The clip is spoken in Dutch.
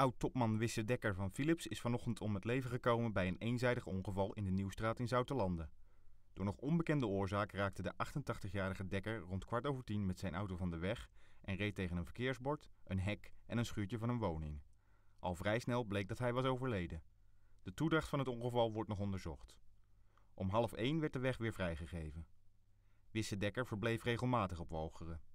Oud-topman Wisse Dekker van Philips is vanochtend om het leven gekomen bij een eenzijdig ongeval in de Nieuwstraat in Zoutelanden. Door nog onbekende oorzaak raakte de 88-jarige Dekker rond kwart over tien met zijn auto van de weg en reed tegen een verkeersbord, een hek en een schuurtje van een woning. Al vrij snel bleek dat hij was overleden. De toedracht van het ongeval wordt nog onderzocht. Om half één werd de weg weer vrijgegeven. Wisse Dekker verbleef regelmatig op wogeren.